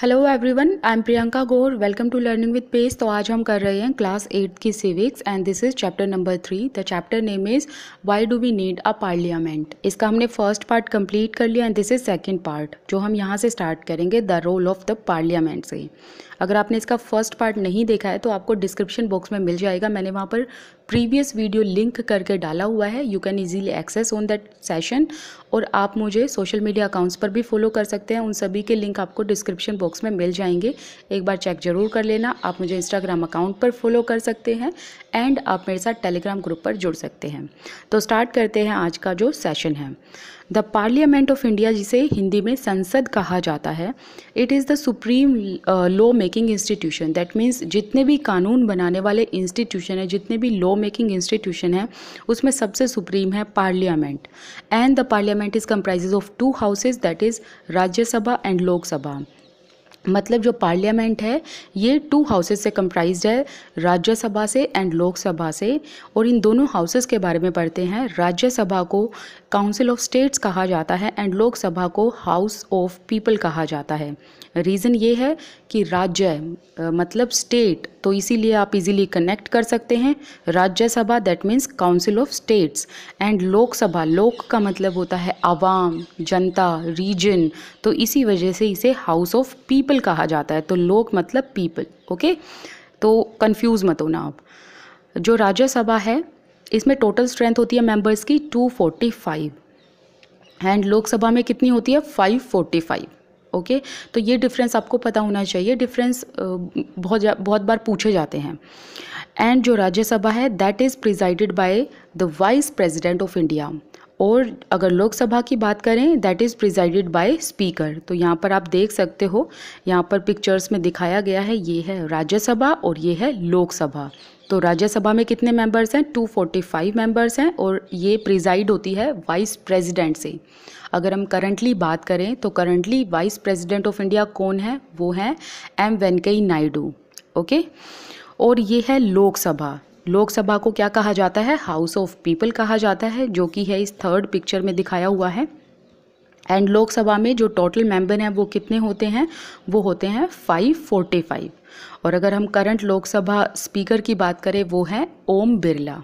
Hello everyone I am Priyanka Gaur welcome to learning with pace तो आज हम कर रहे हैं क्लास एट की civics and this is chapter number three the chapter name is why do we need a parliament इसका हमने first part complete कर लिया and this is second part जो हम यहाँ से स्टार्ट करेंगे the role of the parliament से अगर आपने इसका फर्स्ट पार्ट नहीं देखा है तो आपको डिस्क्रिप्शन बॉक्स में मिल जाएगा मैंने वहाँ पर प्रीवियस वीडियो लिंक करके डाला हुआ है you can easily access on that session और आप मुझे सोशल मीडिया अकाउंट्स पर भी फॉलो कर सकते हैं उन सभी के लिंक आपको डिस्क्रिप्शन बॉक्स में मिल जाएंगे एक बार चेक जरूर कर लेना आप मुझे इंस्टाग्राम अकाउंट पर फॉलो कर सकते हैं एंड आप मेरे साथ टेलीग्राम ग्रुप पर जुड़ सकते हैं तो स्टार्ट करते हैं आज का जो सेशन है द पार्लियामेंट ऑफ इंडिया जिसे हिंदी में संसद कहा जाता है it is the supreme law making institution that means जितने भी कानून बनाने वाले इंस्टीट्यूशन है जितने भी लॉ मेकिंग इंस्टीट्यूशन है उसमें सबसे सुप्रीम है parliament and the parliament is comprise of two houses that is Rajya Sabha and Lok Sabha मतलब जो पार्लियामेंट है ये टू हाउसेस से कंप्राइज है राज्यसभा से एंड लोकसभा से और इन दोनों हाउसेस के बारे में पढ़ते हैं राज्यसभा को काउंसिल ऑफ स्टेट्स कहा जाता है एंड लोकसभा को हाउस ऑफ पीपल कहा जाता है रीज़न ये है कि राज्य मतलब स्टेट तो इसीलिए आप इजीली कनेक्ट कर सकते हैं Rajya Sabha that means council of states and Lok Sabha लोक का मतलब होता है आवाम जनता रीजन तो इसी वजह से इसे हाउस ऑफ पीपल पीपल कहा जाता है तो लोक मतलब पीपल ओके तो कंफ्यूज मत होना आप जो राज्यसभा है इसमें टोटल स्ट्रेंथ होती है मेंबर्स की 245 एंड लोकसभा में कितनी होती है 545 ओके तो ये डिफरेंस आपको पता होना चाहिए डिफरेंस बहुत बहुत बार पूछे जाते हैं एंड जो राज्यसभा है that is presided by the vice president of India और अगर लोकसभा की बात करें that is presided by speaker तो यहाँ पर आप देख सकते हो यहाँ पर पिक्चर्स में दिखाया गया है ये है राज्यसभा और ये है लोकसभा तो राज्यसभा में कितने मेंबर्स हैं 245 मेंबर्स हैं और ये प्रिजाइड होती है वाइस प्रेसिडेंट से अगर हम करंटली बात करें तो currently vice president of India कौन है वो हैं एम वेंकई नायडू ओके और ये है लोकसभा लोकसभा को क्या कहा जाता है हाउस ऑफ पीपल कहा जाता है जो कि है इस थर्ड पिक्चर में दिखाया हुआ है एंड लोकसभा में जो टोटल मेंबर हैं वो कितने होते हैं वो होते हैं 545 और अगर हम करंट लोकसभा स्पीकर की बात करें वो है ओम बिरला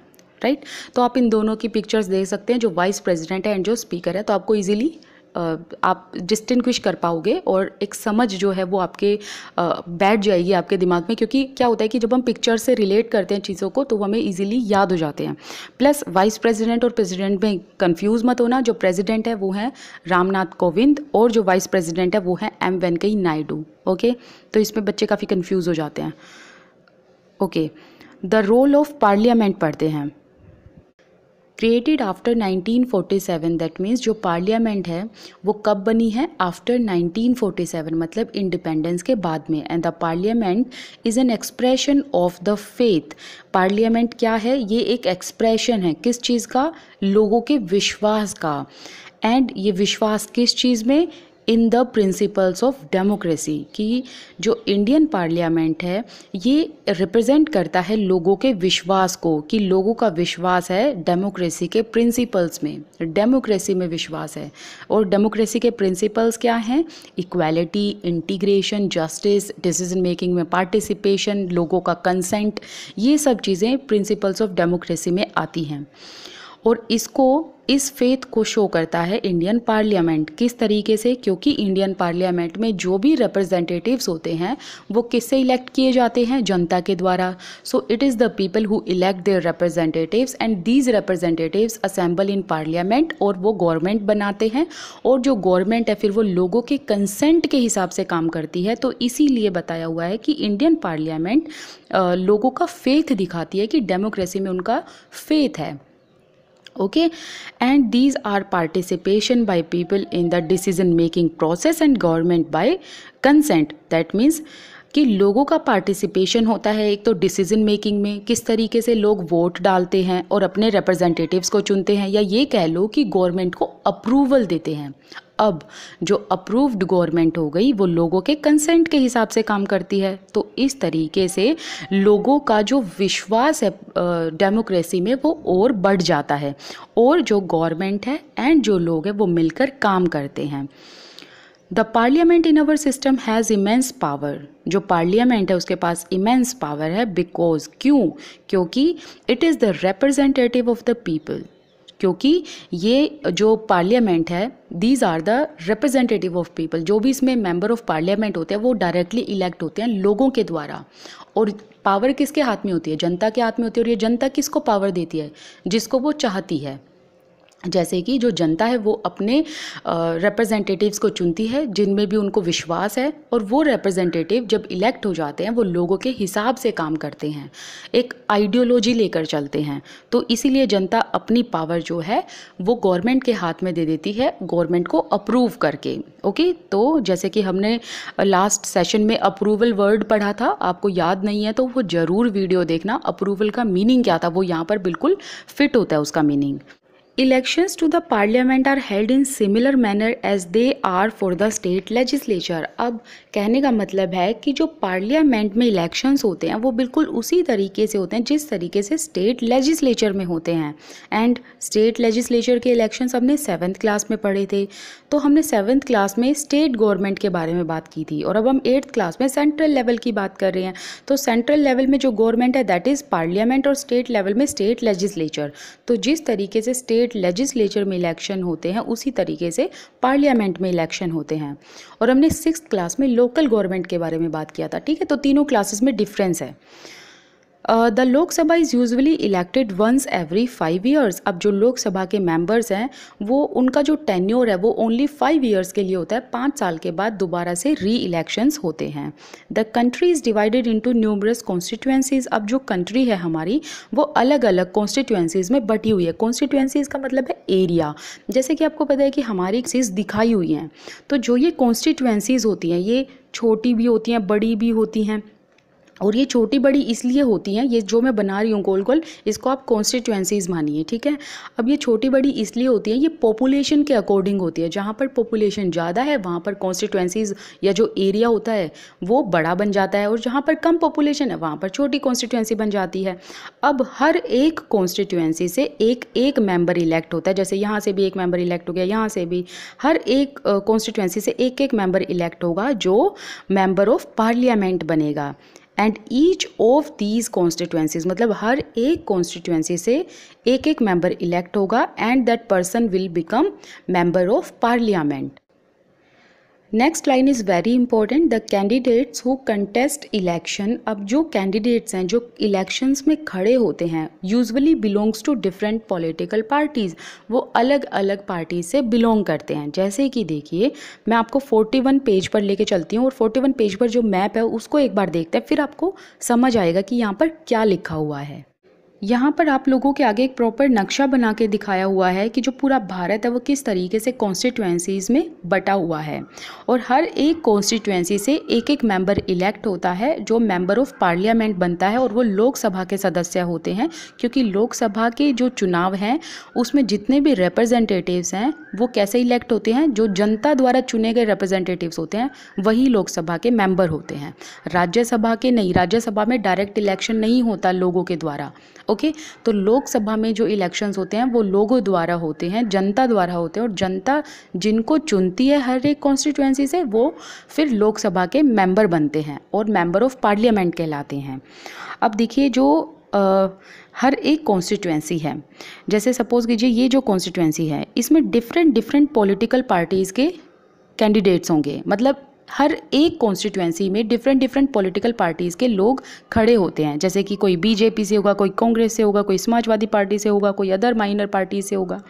राइट तो आप इन दोनों की पिक्चर्स देख सकते हैं जो वाइस प्रेसिडेंट है एंड जो स्पीकर है तो आपको इजीली आप डिस्टिंक्विश कर पाओगे और एक समझ जो है वो आपके बैठ जाएगी आपके दिमाग में क्योंकि क्या होता है कि जब हम पिक्चर से रिलेट करते हैं चीज़ों को तो हमें ईजिली याद हो जाते हैं प्लस वाइस प्रेसिडेंट और प्रेसिडेंट में कंफ्यूज मत होना जो प्रेसिडेंट है वो है रामनाथ कोविंद और जो वाइस प्रेसिडेंट है वो है एम वेंकई नायडू ओके तो इसमें बच्चे काफ़ी कन्फ्यूज़ हो जाते हैं okay the role of parliament पढ़ते हैं क्रिएटेड आफ्टर 1947 दैट मीन्स जो पार्लियामेंट है वो कब बनी है आफ्टर 1947 मतलब इंडिपेंडेंस के बाद में and the parliament is an expression of the faith parliament क्या है ये एक एक्सप्रेशन है किस चीज़ का लोगों के विश्वास का एंड ये विश्वास किस चीज़ में in the principles of democracy कि जो इंडियन पार्लियामेंट है ये रिप्रेजेंट करता है लोगों के विश्वास को कि लोगों का विश्वास है डेमोक्रेसी के प्रिंसिपल्स में डेमोक्रेसी में विश्वास है और डेमोक्रेसी के प्रिंसिपल्स क्या हैं equality integration justice decision making में पार्टिसिपेशन लोगों का कंसेंट ये सब चीज़ें प्रिंसिपल्स ऑफ डेमोक्रेसी में आती हैं और इसको इस फेथ को शो करता है इंडियन पार्लियामेंट किस तरीके से क्योंकि इंडियन पार्लियामेंट में जो भी रिप्रेजेंटेटिव्स होते हैं वो किससे इलेक्ट किए जाते हैं जनता के द्वारा so it is the people who elect their representatives and these representatives assemble in parliament और वो गवर्नमेंट बनाते हैं और जो गवर्नमेंट है फिर वो लोगों के कंसेंट के हिसाब से काम करती है तो इसीलिए बताया हुआ है कि इंडियन पार्लियामेंट लोगों का फेथ दिखाती है कि डेमोक्रेसी में उनका फेथ है okay and these are participation by people in the decision making process and government by consent that means कि लोगों का पार्टिसिपेशन होता है एक तो डिसीजन मेकिंग में किस तरीके से लोग वोट डालते हैं और अपने रिप्रेजेंटेटिव्स को चुनते हैं या ये कह लो कि गवर्नमेंट को अप्रूवल देते हैं अब जो अप्रूव्ड गवर्नमेंट हो गई वो लोगों के कंसेंट के हिसाब से काम करती है तो इस तरीके से लोगों का जो विश्वास है डेमोक्रेसी में वो और बढ़ जाता है और जो गवर्नमेंट है एंड जो लोग हैं वो मिलकर काम करते हैं the parliament in our system has immense power जो पार्लियामेंट है उसके पास इमेंस पावर है बिकॉज क्यों क्योंकि it is the representative of the people क्योंकि ये जो पार्लियामेंट है these are the representative of people जो भी इसमें मेंबर ऑफ पार्लियामेंट होते हैं वो डायरेक्टली इलेक्ट होते हैं लोगों के द्वारा और पावर किसके हाथ में होती है जनता के हाथ में होती है और ये जनता किसको पावर देती है जिसको वो चाहती है जैसे कि जो जनता है वो अपने रिप्रेजेंटेटिव्स को चुनती है जिनमें भी उनको विश्वास है और वो रिप्रेजेंटेटिव जब इलेक्ट हो जाते हैं वो लोगों के हिसाब से काम करते हैं एक आइडियोलॉजी लेकर चलते हैं तो इसीलिए जनता अपनी पावर जो है वो गवर्नमेंट के हाथ में दे देती है गवर्नमेंट को अप्रूव करके ओके तो जैसे कि हमने लास्ट सेशन में अप्रूवल वर्ड पढ़ा था आपको याद नहीं है तो वो ज़रूर वीडियो देखना अप्रूवल का मीनिंग क्या था वो यहाँ पर बिल्कुल फिट होता है उसका meaning Elections to the parliament are held in similar manner as they are for the state legislature. अब कहने का मतलब है कि जो पार्लियामेंट में इलेक्शंस होते हैं वो बिल्कुल उसी तरीके से होते हैं जिस तरीके से स्टेट लेजिस्लेचर में होते हैं एंड स्टेट लेजिस्लेचर के इलेक्शन हमने सेवन्थ क्लास में पढ़े थे तो हमने सेवन्थ क्लास में स्टेट गवर्नमेंट के बारे में बात की थी और अब हम एट्थ क्लास में सेंट्रल लेवल की बात कर रहे हैं तो सेंट्रल लेवल में जो गवर्नमेंट है दैट इज़ पार्लियामेंट और स्टेट लेवल में स्टेट लेजिस्लेचर तो जिस तरीके से स्टेट स्टेट लेजिस्लेचर में इलेक्शन होते हैं उसी तरीके से पार्लियामेंट में इलेक्शन होते हैं और हमने सिक्स क्लास में लोकल गवर्नमेंट के बारे में बात किया था ठीक है तो तीनों क्लासेस में डिफरेंस है the Lok Sabha is usually elected once every five years अब जो लोकसभा के मेंबर्स हैं वो उनका जो टेन्योर है वो ओनली फाइव ईयर्स के लिए होता है पाँच साल के बाद दोबारा से री इलेक्शंस होते हैं the country is divided into numerous constituencies अब जो कंट्री है हमारी वो अलग अलग कॉन्स्टिट्यूंसीज में बटी हुई है कॉन्स्टिट्यूंसीज का मतलब है एरिया जैसे कि आपको पता है कि हमारी चीज़ दिखाई हुई हैं तो जो ये कॉन्स्टिट्यूंसीज होती हैं ये छोटी भी होती हैं बड़ी भी होती हैं और ये छोटी बड़ी इसलिए होती हैं ये जो मैं बना रही हूँ गोल गोल इसको आप कॉन्स्टिट्यूएंसीज मानिए ठीक है अब ये छोटी बड़ी इसलिए होती है ये पॉपुलेशन के अकॉर्डिंग होती है जहाँ पर पॉपुलेशन ज़्यादा है वहाँ पर कॉन्स्टिट्यूएंसीज या जो एरिया होता है वो बड़ा बन जाता है और जहाँ पर कम पॉपुलेशन है वहाँ पर छोटी कॉन्स्टिट्यूएंसी बन जाती है अब हर एक कॉन्स्टिट्यूएंसी से एक एक मेम्बर इलेक्ट होता है जैसे यहाँ से भी एक मेम्बर इलेक्ट हो गया यहाँ से भी हर एक कॉन्स्टिट्यूएंसी से एक एक मेम्बर इलेक्ट होगा जो मेम्बर ऑफ पार्लियामेंट बनेगा and each of these constituencies मतलब हर एक कॉन्स्टिट्युएंसी से एक एक मेंबर इलेक्ट होगा and that person will become member of parliament next line is very important the candidates who contest election अब जो कैंडिडेट्स हैं जो इलेक्शंस में खड़े होते हैं usually belongs to different political parties वो अलग अलग पार्टी से बिलोंग करते हैं जैसे कि देखिए मैं आपको 41 पेज पर लेके चलती हूँ और 41 पेज पर जो मैप है उसको एक बार देखते हैं फिर आपको समझ आएगा कि यहाँ पर क्या लिखा हुआ है यहाँ पर आप लोगों के आगे एक प्रॉपर नक्शा बना के दिखाया हुआ है कि जो पूरा भारत है वो किस तरीके से कॉन्स्टिट्यूएंसीज में बटा हुआ है और हर एक कॉन्स्टिट्यूएंसी से एक एक मेंबर इलेक्ट होता है जो मेंबर ऑफ पार्लियामेंट बनता है और वो लोकसभा के सदस्य होते हैं क्योंकि लोकसभा के जो चुनाव हैं उसमें जितने भी रिप्रेजेंटेटिव्स हैं वो कैसे इलेक्ट होते हैं जो जनता द्वारा चुने गए रिप्रेजेंटेटिव्स होते हैं वही लोकसभा के मेंबर होते हैं राज्यसभा के नहीं राज्यसभा में डायरेक्ट इलेक्शन नहीं होता लोगों के द्वारा ओके तो लोकसभा में जो इलेक्शंस होते हैं वो लोगों द्वारा होते हैं जनता द्वारा होते हैं और जनता जिनको चुनती है हर एक कॉन्स्टिट्यूएंसी से वो फिर लोकसभा के मेंबर बनते हैं और मेंबर ऑफ पार्लियामेंट कहलाते हैं अब देखिए जो आ, हर एक कॉन्स्टिट्यूएंसी है जैसे सपोज़ कीजिए ये जो कॉन्स्टिट्यूएंसी है इसमें डिफरेंट डिफरेंट पॉलिटिकल पार्टीज़ के कैंडिडेट्स होंगे मतलब हर एक कॉन्स्टिट्यूंसी में डिफरेंट डिफरेंट पॉलिटिकल पार्टीज़ के लोग खड़े होते हैं जैसे कि कोई बीजेपी से होगा कोई कांग्रेस से होगा कोई समाजवादी पार्टी से होगा कोई अदर माइनर पार्टी से होगा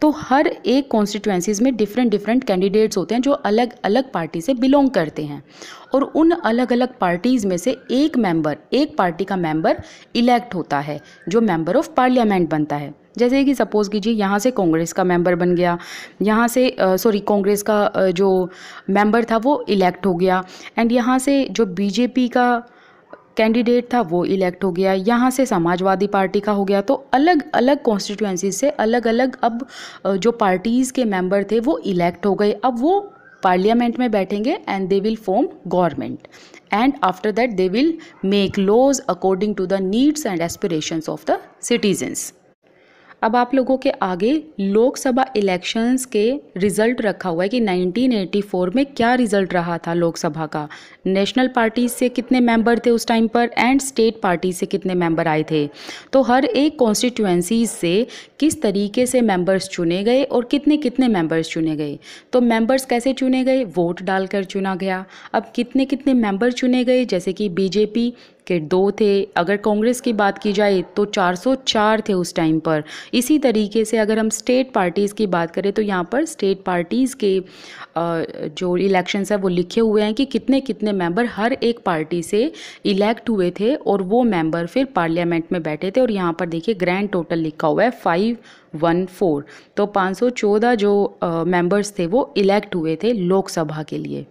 तो हर एक कॉन्स्टिट्यूंसीज़ में डिफरेंट डिफरेंट कैंडिडेट्स होते हैं जो अलग अलग पार्टी से बिलोंग करते हैं और उन अलग अलग पार्टीज़ में से एक मेंबर एक पार्टी का मेंबर इलेक्ट होता है जो मेंबर ऑफ पार्लियामेंट बनता है जैसे कि सपोज़ कीजिए यहाँ से कांग्रेस का मेंबर बन गया यहाँ से सॉरी कांग्रेस का जो मेंबर था वो इलेक्ट हो गया एंड यहाँ से जो बीजेपी का कैंडिडेट था वो इलेक्ट हो गया यहाँ से समाजवादी पार्टी का हो गया तो अलग अलग कॉन्स्टिट्यूंसी से अलग अलग अब जो पार्टीज़ के मेंबर थे वो इलेक्ट हो गए अब वो पार्लियामेंट में बैठेंगे and they will form government and after that they will make laws according to the needs and aspirations of the citizens अब आप लोगों के आगे लोकसभा इलेक्शंस के रिज़ल्ट रखा हुआ है कि 1984 में क्या रिज़ल्ट रहा था लोकसभा का नेशनल पार्टी से कितने मेंबर थे उस टाइम पर एंड स्टेट पार्टी से कितने मेंबर आए थे तो हर एक कॉन्स्टिट्यूएंसी से किस तरीके से मेंबर्स चुने गए और कितने कितने मेंबर्स चुने गए तो मेंबर्स कैसे चुने गए वोट डालकर चुना गया अब कितने कितने मेंबर चुने गए जैसे कि बीजेपी के दो थे अगर कांग्रेस की बात की जाए तो 404 थे उस टाइम पर इसी तरीके से अगर हम स्टेट पार्टीज़ की बात करें तो यहाँ पर स्टेट पार्टीज़ के जो इलेक्शंस है वो लिखे हुए हैं कि कितने कितने मेंबर हर एक पार्टी से इलेक्ट हुए थे और वो मेंबर फिर पार्लियामेंट में बैठे थे और यहाँ पर देखिए ग्रैंड टोटल लिखा हुआ है फाइव वन फोर तो पाँच सौ चौदह जो मेंबर्स थे वो इलेक्ट हुए थे लोकसभा के लिए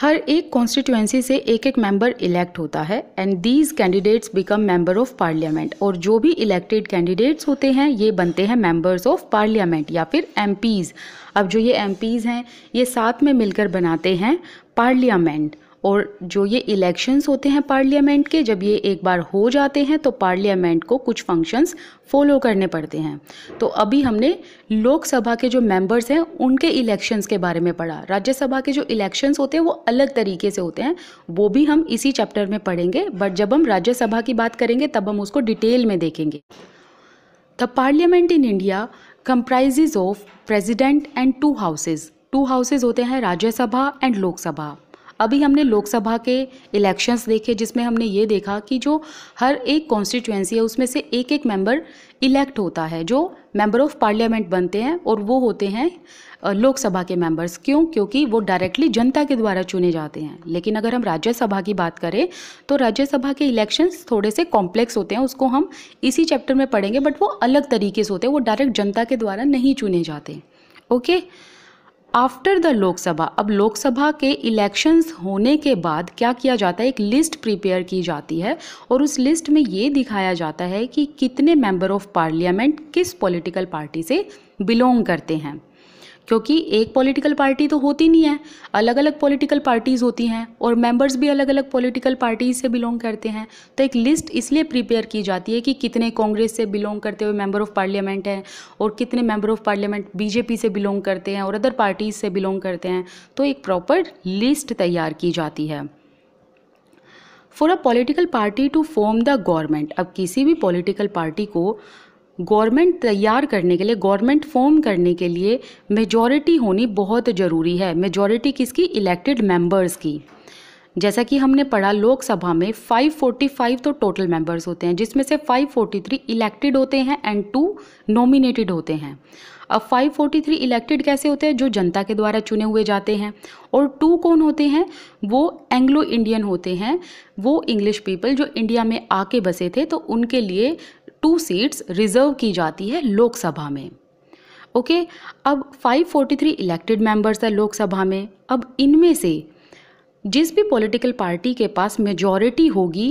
हर एक कॉन्स्टिट्यूएंसी से एक एक मेंबर इलेक्ट होता है and these candidates become member of parliament और जो भी इलेक्टेड कैंडिडेट्स होते हैं ये बनते हैं मेंबर्स ऑफ पार्लियामेंट या फिर एम अब जो ये एम हैं ये साथ में मिलकर बनाते हैं पार्लियामेंट और जो ये इलेक्शंस होते हैं पार्लियामेंट के जब ये एक बार हो जाते हैं तो पार्लियामेंट को कुछ फंक्शंस फॉलो करने पड़ते हैं तो अभी हमने लोकसभा के जो मेंबर्स हैं उनके इलेक्शंस के बारे में पढ़ा राज्यसभा के जो इलेक्शंस होते हैं वो अलग तरीके से होते हैं वो भी हम इसी चैप्टर में पढ़ेंगे बट जब हम राज्यसभा की बात करेंगे तब हम उसको डिटेल में देखेंगे the parliament in India comprises of president and two houses two houses होते हैं राज्यसभा एंड लोकसभा अभी हमने लोकसभा के इलेक्शंस देखे जिसमें हमने ये देखा कि जो हर एक कॉन्स्टिट्यूएंसी है उसमें से एक एक मेंबर इलेक्ट होता है जो मेंबर ऑफ पार्लियामेंट बनते हैं और वो होते हैं लोकसभा के मेंबर्स क्यों क्योंकि वो डायरेक्टली जनता के द्वारा चुने जाते हैं लेकिन अगर हम राज्यसभा की बात करें तो राज्यसभा के इलेक्शंस थोड़े से कॉम्प्लेक्स होते हैं उसको हम इसी चैप्टर में पढ़ेंगे बट वो अलग तरीके से होते हैं वो डायरेक्ट जनता के द्वारा नहीं चुने जाते okay okay? After the Lok Sabha अब लोकसभा के इलेक्शंस होने के बाद क्या किया जाता है एक लिस्ट प्रिपेयर की जाती है और उस लिस्ट में ये दिखाया जाता है कि कितने मेंबर ऑफ पार्लियामेंट किस पॉलिटिकल पार्टी से बिलोंग करते हैं क्योंकि एक पॉलिटिकल पार्टी तो होती नहीं है अलग अलग पॉलिटिकल पार्टीज़ होती हैं और मेंबर्स भी अलग अलग पॉलिटिकल पार्टीज से बिलोंग करते हैं तो एक लिस्ट इसलिए प्रिपेयर की जाती है कि कितने कांग्रेस से बिलोंग करते हुए मेंबर ऑफ पार्लियामेंट हैं और कितने मेंबर ऑफ पार्लियामेंट बीजेपी से बिलोंग करते हैं और अदर पार्टीज से बिलोंग करते हैं तो एक प्रॉपर लिस्ट तैयार की जाती है for a political party to form the government अब किसी भी पॉलिटिकल पार्टी को गवर्नमेंट तैयार करने के लिए गवर्नमेंट फॉर्म करने के लिए मेजॉरिटी होनी बहुत ज़रूरी है मेजॉरिटी किसकी इलेक्टेड मेंबर्स की जैसा कि हमने पढ़ा लोकसभा में 545 तो टोटल मेंबर्स होते हैं जिसमें से 543 इलेक्टेड होते हैं एंड टू नॉमिनेटेड होते हैं अब 543 इलेक्टेड कैसे होते हैं जो जनता के द्वारा चुने हुए जाते हैं और टू कौन होते हैं वो एंग्लो इंडियन होते हैं वो इंग्लिश पीपल जो इंडिया में आके बसे थे तो उनके लिए टू सीट्स रिजर्व की जाती है लोकसभा में ओके अब 543 इलेक्टेड मेंबर्स है लोकसभा में अब इनमें से जिस भी पॉलिटिकल पार्टी के पास मेजॉरिटी होगी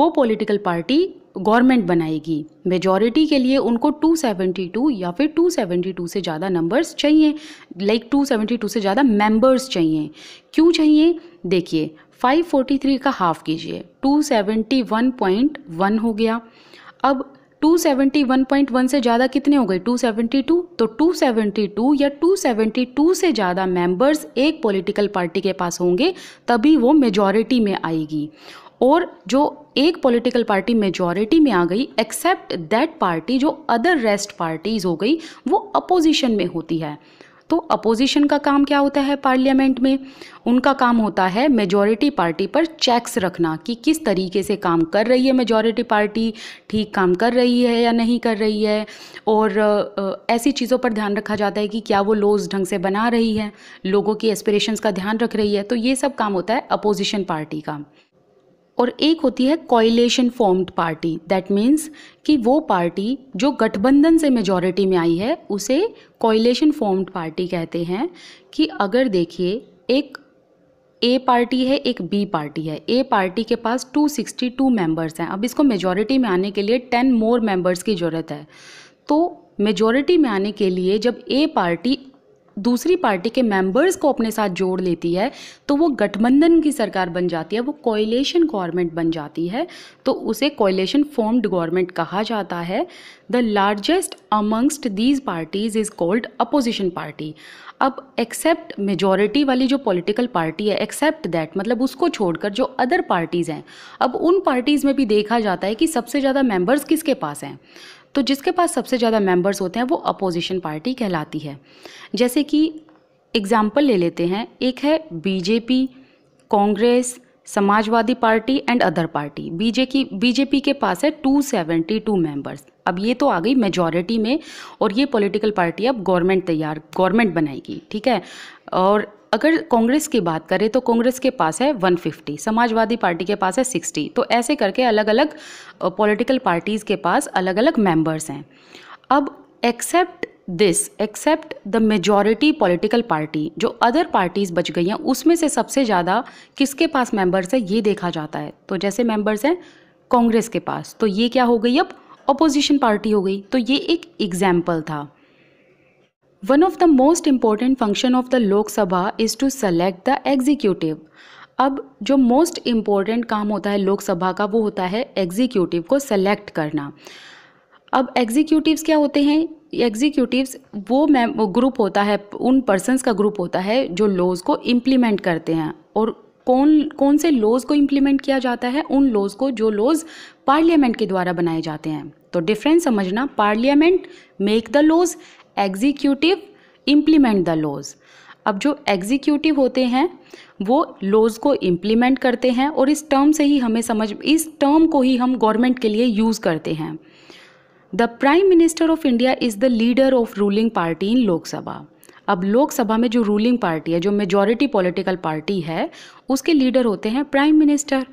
वो पॉलिटिकल पार्टी गवर्नमेंट बनाएगी मेजॉरिटी के लिए उनको 272 या फिर 272 से ज़्यादा नंबर्स चाहिए लाइक like 272 से ज़्यादा मेंबर्स चाहिए क्यों चाहिए देखिए 543 का हाफ कीजिए 271.1 हो गया अब 271.1 से ज़्यादा कितने हो गए 272 तो 272 या 272 से ज़्यादा मेंबर्स एक पॉलिटिकल पार्टी के पास होंगे तभी वो मेजॉरिटी में आएगी और जो एक पॉलिटिकल पार्टी मेजॉरिटी में आ गई एक्सेप्ट दैट पार्टी जो अदर रेस्ट पार्टीज हो गई वो अपोजिशन में होती है तो अपोजिशन का काम क्या होता है पार्लियामेंट में उनका काम होता है मेजॉरिटी पार्टी पर चेक्स रखना कि किस तरीके से काम कर रही है मेजॉरिटी पार्टी ठीक काम कर रही है या नहीं कर रही है और ऐसी चीज़ों पर ध्यान रखा जाता है कि क्या वो लॉज ढंग से बना रही है लोगों की एस्पिरेशंस का ध्यान रख रही है तो ये सब काम होता है अपोजिशन पार्टी का और एक होती है coalition formed party that means कि वो पार्टी जो गठबंधन से मेजॉरिटी में आई है उसे कॉयलेशन फॉर्म्ड पार्टी कहते हैं कि अगर देखिए एक ए पार्टी है एक बी पार्टी है ए पार्टी के पास 262 मेंबर्स हैं अब इसको मेजॉरिटी में आने के लिए 10 मोर मेंबर्स की ज़रूरत है तो मेजॉरिटी में आने के लिए जब ए पार्टी दूसरी पार्टी के मेंबर्स को अपने साथ जोड़ लेती है तो वो गठबंधन की सरकार बन जाती है वो कोयलेशन गवर्नमेंट बन जाती है तो उसे कोयलेशन फॉर्म्ड गवर्नमेंट कहा जाता है the largest amongst these parties is called opposition party अब एक्सेप्ट मेजॉरिटी वाली जो पॉलिटिकल पार्टी है एक्सेप्ट दैट मतलब उसको छोड़कर जो अदर पार्टीज़ हैं अब उन पार्टीज़ में भी देखा जाता है कि सबसे ज़्यादा मेंबर्स किसके पास हैं तो जिसके पास सबसे ज़्यादा मेंबर्स होते हैं वो अपोजिशन पार्टी कहलाती है जैसे कि एग्ज़ाम्पल ले लेते हैं एक है BJP Congress Samajwadi party and other party बीजे की बीजेपी के पास है 272 मेंबर्स अब ये तो आ गई मेजॉरिटी में और ये पॉलिटिकल पार्टी अब गवर्नमेंट तैयार गवर्नमेंट बनाएगी ठीक है और अगर कांग्रेस की बात करें तो कांग्रेस के पास है 150 समाजवादी पार्टी के पास है 60 तो ऐसे करके अलग अलग पॉलिटिकल पार्टीज़ के पास अलग अलग मेंबर्स हैं अब except this except the majority political party जो अदर पार्टीज़ बच गई हैं उसमें से सबसे ज़्यादा किसके पास मेंबर्स है ये देखा जाता है तो जैसे मेंबर्स हैं कांग्रेस के पास तो ये क्या हो गई अब अपोजिशन पार्टी हो गई तो ये एक एग्जाम्पल था one of the most important function of the Lok Sabha is to select the executive अब जो मोस्ट इम्पॉर्टेंट काम होता है लोकसभा का वो होता है एग्जीक्यूटिव को सेलेक्ट करना अब एग्जीक्यूटिव्स क्या होते हैं एग्जीक्यूटिव्स वो मैम ग्रुप होता है उन पर्सनस का ग्रुप होता है जो लॉज को इम्प्लीमेंट करते हैं और कौन कौन से लॉज को इम्प्लीमेंट किया जाता है उन लॉज को जो लॉज पार्लियामेंट के द्वारा बनाए जाते हैं तो डिफरेंस समझना parliament make the laws executive implement the laws अब जो एग्जीक्यूटिव होते हैं वो लॉज को इम्प्लीमेंट करते हैं और इस टर्म से ही हमें समझ इस टर्म को ही हम गवर्नमेंट के लिए यूज़ करते हैं the prime minister of India is the leader of ruling party in Lok Sabha अब लोकसभा में जो रूलिंग पार्टी है जो मेजॉरिटी पॉलिटिकल पार्टी है उसके लीडर होते हैं प्राइम मिनिस्टर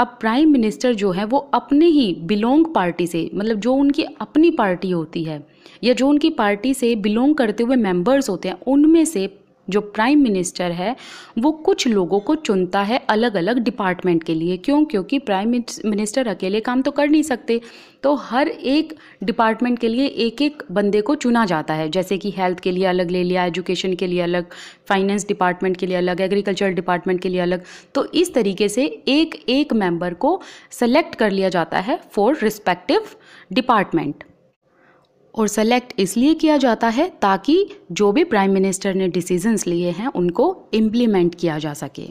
अब प्राइम मिनिस्टर जो है वो अपने ही बिलोंग पार्टी से मतलब जो उनकी अपनी पार्टी होती है या जो उनकी पार्टी से बिलोंग करते हुए मेंबर्स होते हैं उनमें से जो प्राइम मिनिस्टर है वो कुछ लोगों को चुनता है अलग अलग डिपार्टमेंट के लिए क्यों क्योंकि प्राइम मिनिस्टर अकेले काम तो कर नहीं सकते तो हर एक डिपार्टमेंट के लिए एक एक बंदे को चुना जाता है जैसे कि हेल्थ के लिए अलग ले लिया एजुकेशन के लिए अलग फाइनेंस डिपार्टमेंट के लिए अलग एग्रीकल्चर डिपार्टमेंट के लिए अलग तो इस तरीके से एक एक मेंबर को सेलेक्ट कर लिया जाता है फॉर रिस्पेक्टिव डिपार्टमेंट और सेलेक्ट इसलिए किया जाता है ताकि जो भी प्राइम मिनिस्टर ने डिसीजंस लिए हैं उनको इम्प्लीमेंट किया जा सके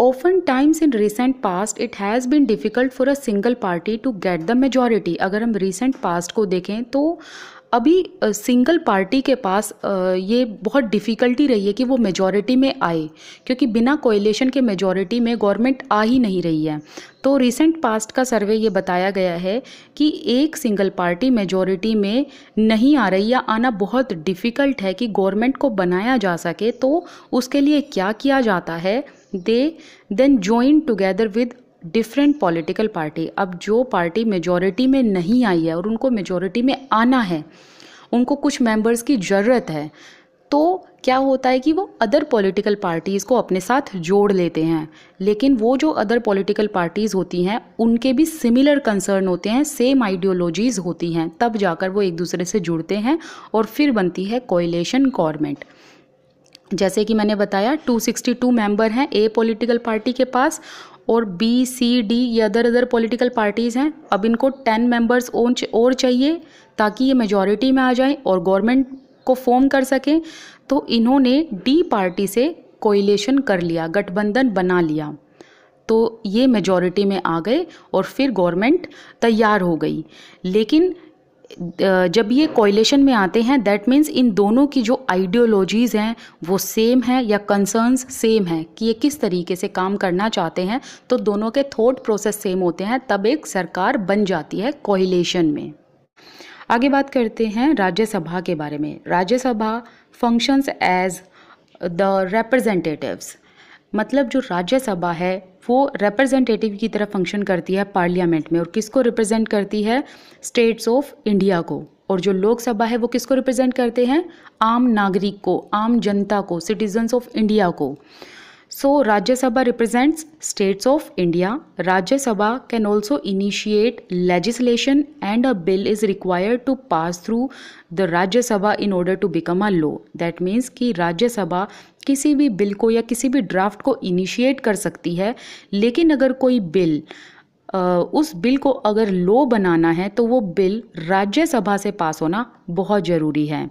often times in recent past it has been difficult for a single party to get the majority अगर हम रिसेंट पास्ट को देखें तो अभी सिंगल पार्टी के पास ये बहुत डिफ़िकल्टी रही है कि वो मेजॉरिटी में आए क्योंकि बिना कोयलेशन के मेजॉरिटी में गवर्नमेंट आ ही नहीं रही है तो रिसेंट पास्ट का सर्वे ये बताया गया है कि एक सिंगल पार्टी मेजॉरिटी में नहीं आ रही या आना बहुत डिफ़िकल्ट है कि गवर्नमेंट को बनाया जा सके तो उसके लिए क्या किया जाता है they then join together with different political party अब जो पार्टी मेजॉरिटी में नहीं आई है और उनको मेजॉरिटी में आना है उनको कुछ मेंबर्स की ज़रूरत है तो क्या होता है कि वो अदर पॉलिटिकल पार्टीज़ को अपने साथ जोड़ लेते हैं लेकिन वो जो अदर पॉलिटिकल पार्टीज़ होती हैं उनके भी सिमिलर कंसर्न होते हैं सेम आइडियोलॉजीज़ होती हैं तब जाकर वो एक दूसरे से जुड़ते हैं और फिर बनती है कोयलेशन गवर्नमेंट जैसे कि मैंने बताया 262 मेंबर हैं ए पॉलिटिकल पार्टी के पास और बी सी डी ये अदर अदर पॉलिटिकल पार्टीज़ हैं अब इनको टेन मेंबर्स और चाहिए ताकि ये मेजॉरिटी में आ जाएं और गवर्नमेंट को फॉर्म कर सकें तो इन्होंने डी पार्टी से कोइलेशन कर लिया गठबंधन बना लिया तो ये मेजॉरिटी में आ गए और फिर गवर्नमेंट तैयार हो गई लेकिन जब ये कोयलेशन में आते हैं दैट मीन्स इन दोनों की जो आइडियोलॉजीज़ हैं वो सेम हैं या कंसर्न्स सेम हैं कि ये किस तरीके से काम करना चाहते हैं तो दोनों के थॉट प्रोसेस सेम होते हैं तब एक सरकार बन जाती है कोयलेशन में आगे बात करते हैं राज्यसभा के बारे में Rajya Sabha functions as the representatives मतलब जो राज्यसभा है वो रिप्रेजेंटेटिव की तरह फंक्शन करती है पार्लियामेंट में और किसको रिप्रेजेंट करती है स्टेट्स ऑफ इंडिया को और जो लोकसभा है वो किसको रिप्रेजेंट करते हैं आम नागरिक को आम जनता को सिटीजन्स ऑफ इंडिया को so Rajya Sabha represents states of India Rajya Sabha can also initiate legislation and a bill is required to pass through the Rajya Sabha in order to become a law that means कि राज्यसभा किसी भी बिल को या किसी भी ड्राफ्ट को initiate कर सकती है लेकिन अगर कोई बिल उस बिल को अगर लॉ बनाना है तो वो बिल राज्यसभा से पास होना बहुत ज़रूरी है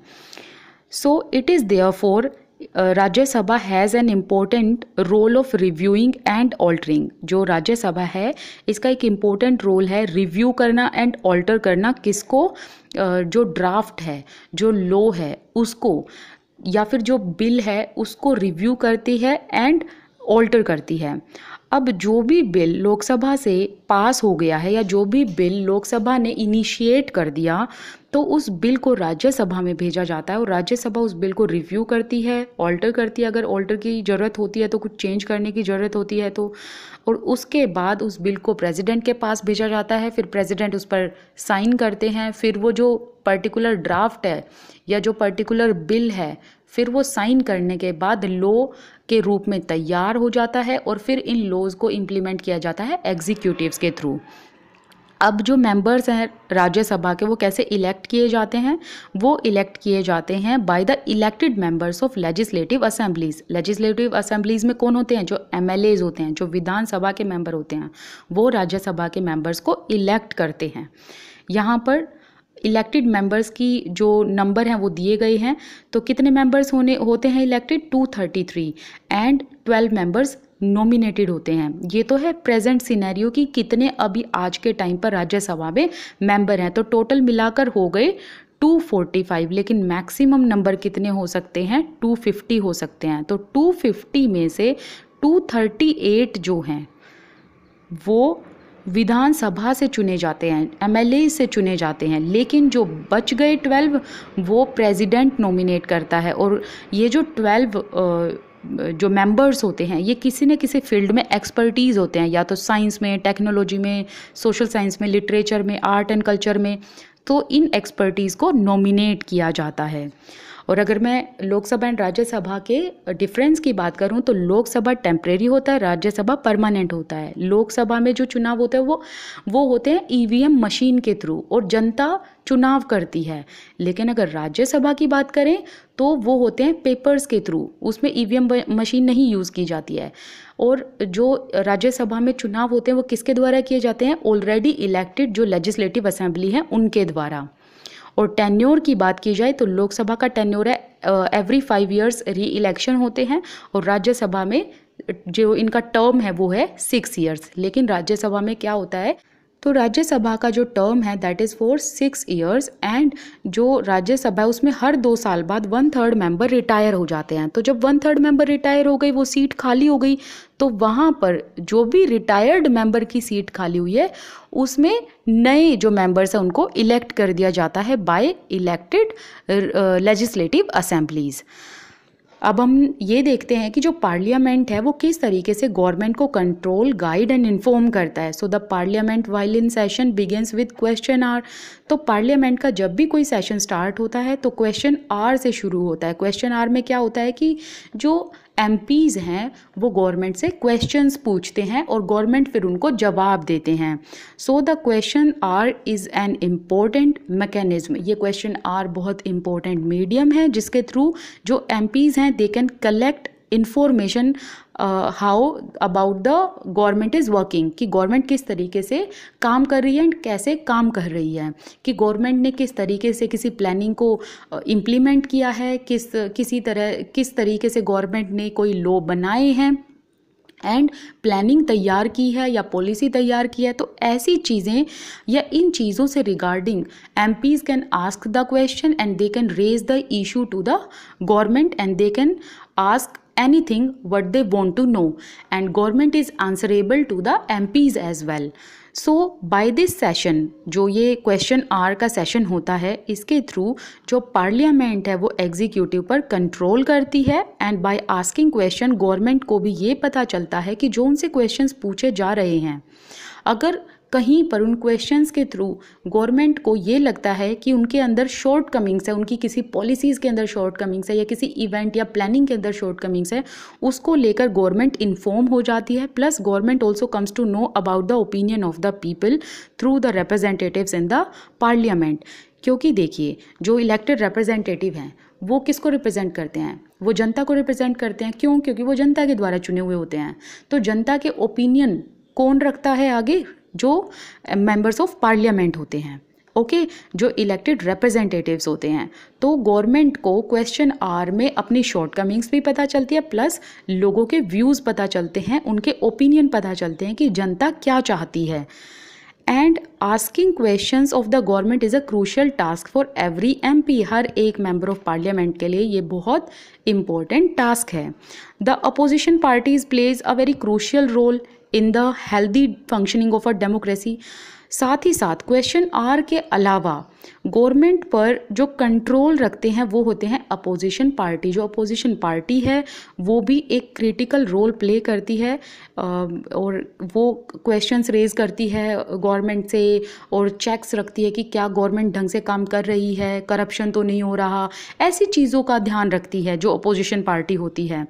so it is therefore Rajya Sabha has an important role of reviewing and altering जो राज्यसभा है इसका एक इम्पोर्टेंट रोल है रिव्यू करना एंड ऑल्टर करना किसको जो ड्राफ्ट है जो लॉ है उसको या फिर जो बिल है उसको रिव्यू करती है एंड ऑल्टर करती है अब जो भी बिल लोकसभा से पास हो गया है या जो भी बिल लोकसभा ने इनिशिएट कर दिया तो उस बिल को राज्यसभा में भेजा जाता है और राज्यसभा उस बिल को रिव्यू करती है ऑल्टर करती है अगर ऑल्टर की ज़रूरत होती है तो कुछ चेंज करने की ज़रूरत होती है तो और उसके बाद उस बिल को प्रेसिडेंट के पास भेजा जाता है फिर प्रेसिडेंट उस पर साइन करते हैं फिर वो जो पर्टिकुलर ड्राफ्ट है या जो पर्टिकुलर बिल है फिर वो साइन करने के बाद लो के रूप में तैयार हो जाता है और फिर इन लॉज को इम्प्लीमेंट किया जाता है एग्जीक्यूटिव के थ्रू अब जो मेंबर्स हैं राज्यसभा के वो कैसे इलेक्ट किए जाते हैं वो इलेक्ट किए जाते हैं by the elected members of legislative assemblies legislative assemblies में कौन होते हैं जो एम होते हैं जो विधानसभा के मेंबर होते हैं वो राज्यसभा के मेंबर्स को इलेक्ट करते हैं यहाँ पर इलेक्टेड मेंबर्स की जो नंबर हैं वो दिए गए हैं तो कितने मेंबर्स होने होते हैं इलेक्टेड 233 एंड 12 मेंबर्स नॉमिनेटेड होते हैं ये तो है प्रेजेंट सिनेरियो की कितने अभी आज के टाइम पर राज्यसभा में मेंबर हैं तो टोटल मिलाकर हो गए 245 लेकिन मैक्सिमम नंबर कितने हो सकते हैं 250 हो सकते हैं तो 250 में से 238 जो हैं वो विधानसभा से चुने जाते हैं एम से चुने जाते हैं लेकिन जो बच गए ट्वेल्व वो प्रेसिडेंट नॉमिनेट करता है और ये जो ट्वेल्व जो मेंबर्स होते हैं ये किसी न किसी फील्ड में एक्सपर्टीज़ होते हैं या तो साइंस में टेक्नोलॉजी में सोशल साइंस में लिटरेचर में आर्ट एंड कल्चर में तो इन एक्सपर्टीज़ को नॉमिनेट किया जाता है और अगर मैं लोकसभा एंड राज्यसभा के डिफरेंस की बात करूँ तो लोकसभा टेम्प्रेरी होता है राज्यसभा परमानेंट होता है लोकसभा में जो चुनाव होता है वो वो होते हैं ई e मशीन के थ्रू और जनता चुनाव करती है लेकिन अगर राज्यसभा की बात करें तो वो होते हैं पेपर्स के थ्रू उसमें ई e मशीन नहीं यूज़ की जाती है और जो राज्यसभा में चुनाव होते हैं वो किसके द्वारा किए जाते हैं ऑलरेडी इलेक्टेड जो लेजिस्लेटिव असेंबली है उनके द्वारा और टेन्योर की बात की जाए तो लोकसभा का टेन्योर है every five years reelection होते हैं और राज्यसभा में जो इनका टर्म है वो है सिक्स ईयर्स लेकिन राज्यसभा में क्या होता है तो राज्यसभा का जो टर्म है that is for six years and जो राज्यसभा है उसमें हर दो साल बाद वन थर्ड मेंबर रिटायर हो जाते हैं तो जब वन थर्ड मेंबर रिटायर हो गई वो सीट खाली हो गई तो वहाँ पर जो भी रिटायर्ड मेंबर की सीट खाली हुई है उसमें नए जो मेंबर्स हैं उनको इलेक्ट कर दिया जाता है बाय इलेक्टेड लेजिस्लेटिव असेंबलीज़ अब हम ये देखते हैं कि जो पार्लियामेंट है वो किस तरीके से गवर्नमेंट को कंट्रोल गाइड एंड इन्फॉर्म करता है so the parliament while in session begins with question hour तो पार्लियामेंट का जब भी कोई सेशन स्टार्ट होता है तो क्वेश्चन आर से शुरू होता है क्वेश्चन आर में क्या होता है कि जो एम हैं वो गवर्नमेंट से क्वेश्चन पूछते हैं और गवर्नमेंट फिर उनको जवाब देते हैं so the question hour is an important mechanism ये क्वेश्चन आर बहुत इम्पोर्टेंट मीडियम है जिसके थ्रू जो एम हैं they can collect information how about the government is working कि गवर्नमेंट किस तरीके से काम कर रही है एंड कैसे काम कर रही है कि गवर्नमेंट ने किस तरीके से किसी प्लानिंग को इम्प्लीमेंट uh, किया है किस किसी तरह किस तरीके से गवर्नमेंट ने कोई लॉ बनाए हैं एंड प्लानिंग तैयार की है या पॉलिसी तैयार की है तो ऐसी चीज़ें या इन चीज़ों से regarding MPs can ask the question and they can raise the issue to the government and they can ask anything what they want to know and government is answerable to the MPs as well. So by this session जो ये question are का session होता है इसके through जो parliament है वो executive पर कंट्रोल करती है and by asking question government को भी ये पता चलता है कि जो उनसे क्वेश्चन पूछे जा रहे हैं अगर कहीं पर उन क्वेश्चंस के थ्रू गवर्नमेंट को ये लगता है कि उनके अंदर शॉर्ट कमिंग्स है उनकी किसी पॉलिसीज़ के अंदर शॉर्ट कमिंग्स है या किसी इवेंट या प्लानिंग के अंदर शॉर्ट कमिंग्स है उसको लेकर गवर्नमेंट इन्फॉर्म हो जाती है plus government also comes to know about the opinion of the people through the representative in the parliament क्योंकि देखिए जो इलेक्टेड रिप्रेजेंटेटिव हैं वो किसको रिप्रेजेंट करते हैं वो जनता को रिप्रेजेंट करते हैं क्यों क्योंकि वो जनता के द्वारा चुने हुए होते हैं तो जनता के ओपिनियन कौन रखता है आगे जो मेंबर्स ऑफ पार्लियामेंट होते हैं ओके okay, जो इलेक्टेड रिप्रेजेंटेटिव्स होते हैं तो गवर्नमेंट को क्वेश्चन आर में अपनी शॉर्टकमिंग्स भी पता चलती है प्लस लोगों के व्यूज़ पता चलते हैं उनके ओपिनियन पता चलते हैं कि जनता क्या चाहती है and asking question of the government is a crucial task for every M P हर एक मेंबर ऑफ पार्लियामेंट के लिए ये बहुत इंपॉर्टेंट टास्क है the opposition parties plays a very crucial role in the healthy functioning of a democracy साथ ही साथ क्वेश्चन आर के अलावा गवर्नमेंट पर जो कंट्रोल रखते हैं वो होते हैं अपोजिशन पार्टी जो अपोजिशन पार्टी है वो भी एक क्रिटिकल रोल प्ले करती है और वो क्वेश्चंस रेज करती है गवर्नमेंट से और चेक्स रखती है कि क्या गवर्नमेंट ढंग से काम कर रही है करप्शन तो नहीं हो रहा ऐसी चीज़ों का ध्यान रखती है जो अपोजिशन पार्टी होती है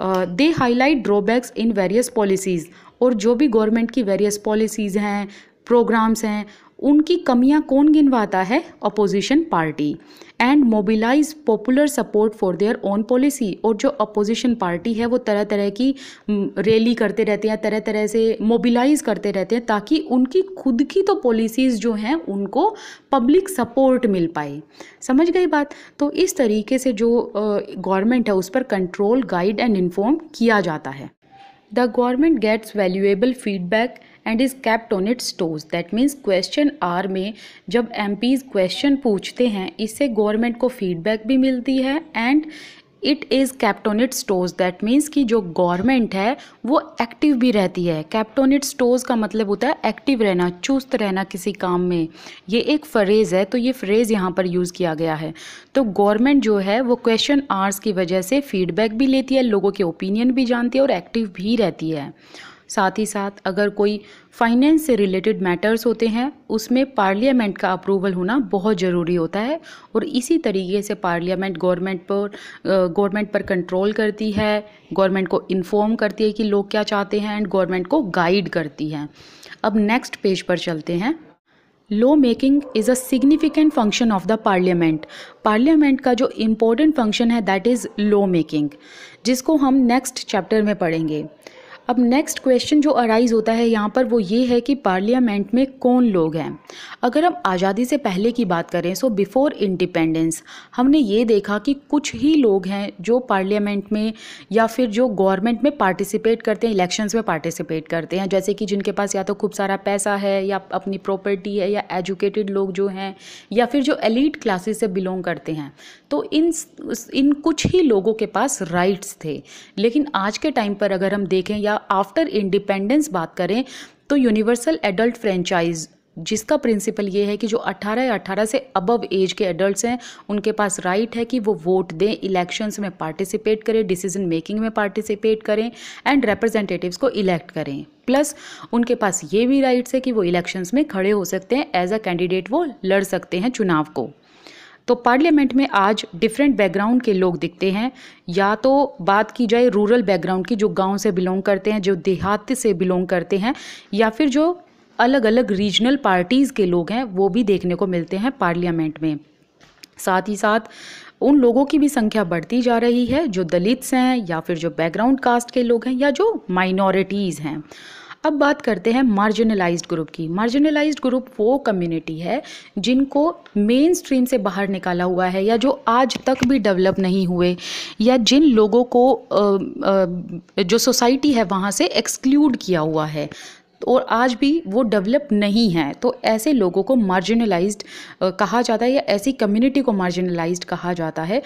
they highlight drawbacks in various policies और जो भी गवर्नमेंट की वेरियस पॉलिसीज़ हैं प्रोग्राम्स हैं उनकी कमियां कौन गिनवाता है opposition party and mobilize popular support for their own policy और जो अपोजिशन पार्टी है वो तरह तरह की रैली करते रहते हैं तरह तरह से मोबिलाइज करते रहते हैं ताकि उनकी खुद की तो पॉलिसीज़ जो हैं उनको पब्लिक सपोर्ट मिल पाए समझ गई बात तो इस तरीके से जो गवर्नमेंट है उस पर कंट्रोल गाइड एंड इन्फॉर्म किया जाता है the government gets valuable feedback and is kept on its toes that means question hour में जब एम क्वेश्चन पूछते हैं इससे गवर्नमेंट को फीडबैक भी मिलती है and it is kept on it stores that means कि जो गवर्नमेंट है वो एक्टिव भी रहती है कैप्टोनिट स्टोर्स का मतलब होता है एक्टिव रहना चुस्त रहना किसी काम में ये एक फ्रेज़ है तो ये फ्रेज़ यहाँ पर यूज़ किया गया है तो गवर्नमेंट जो है वो क्वेश्चन आर्स की वजह से फीडबैक भी लेती है लोगों के ओपिनियन भी जानती है और एक्टिव भी रहती है साथ ही साथ अगर कोई फाइनेंस से रिलेटेड मैटर्स होते हैं उसमें पार्लियामेंट का अप्रूवल होना बहुत ज़रूरी होता है और इसी तरीके से पार्लियामेंट गवर्नमेंट पर गवर्नमेंट पर कंट्रोल करती है गवर्नमेंट को इन्फॉर्म करती है कि लोग क्या चाहते हैं एंड गवर्नमेंट को गाइड करती है अब नेक्स्ट पेज पर चलते हैं law making is a significant function of the parliament parliament का जो इम्पोर्टेंट फंक्शन है दैट इज़ लॉ मेकिंग जिसको हम नेक्स्ट चैप्टर में पढ़ेंगे अब नेक्स्ट क्वेश्चन जो अराइज होता है यहाँ पर वो ये है कि पार्लियामेंट में कौन लोग हैं अगर हम आज़ादी से पहले की बात करें सो बिफ़ोर इंडिपेंडेंस हमने ये देखा कि कुछ ही लोग हैं जो पार्लियामेंट में या फिर जो गवर्नमेंट में पार्टिसिपेट करते हैं इलेक्शंस में पार्टिसिपेट करते हैं जैसे कि जिनके पास या तो खूब सारा पैसा है या अपनी प्रॉपर्टी है या एजुकेटेड लोग जो हैं या फिर जो एलिट क्लासेस से बिलोंग करते हैं तो इन इन कुछ ही लोगों के पास राइट्स थे लेकिन आज के टाइम पर अगर हम देखें या आफ्टर इंडिपेंडेंस बात करें तो यूनिवर्सल एडल्ट फ्रेंचाइज जिसका प्रिंसिपल ये है कि जो 18 या 18 से अबव एज के एडल्ट्स हैं उनके पास राइट है कि वो वोट दें इलेक्शंस में पार्टिसिपेट करें डिसीजन मेकिंग में पार्टिसिपेट करें एंड रिप्रेजेंटेटिव्स को इलेक्ट करें प्लस उनके पास ये भी राइट्स है कि वो इलेक्शंस में खड़े हो सकते हैं एज अ कैंडिडेट वो लड़ सकते हैं चुनाव को तो पार्लियामेंट में आज डिफरेंट बैकग्राउंड के लोग दिखते हैं या तो बात की जाए रूरल बैकग्राउंड की जो गांव से बिलोंग करते हैं जो देहात से बिलोंग करते हैं या फिर जो अलग अलग रीजनल पार्टीज़ के लोग हैं वो भी देखने को मिलते हैं पार्लियामेंट में साथ ही साथ उन लोगों की भी संख्या बढ़ती जा रही है जो दलित्स हैं या फिर जो बैकग्राउंड कास्ट के लोग हैं या जो माइनॉरिटीज़ हैं अब बात करते हैं मार्जिनलाइज्ड ग्रुप की मार्जिनलाइज्ड ग्रुप वो कम्युनिटी है जिनको मेन स्ट्रीम से बाहर निकाला हुआ है या जो आज तक भी डेवलप नहीं हुए या जिन लोगों को जो सोसाइटी है वहाँ से एक्सक्लूड किया हुआ है और आज भी वो डेवलप नहीं है तो ऐसे लोगों को मार्जिनलाइज्ड कहा जाता है या ऐसी कम्युनिटी को मार्जिनलाइज्ड कहा जाता है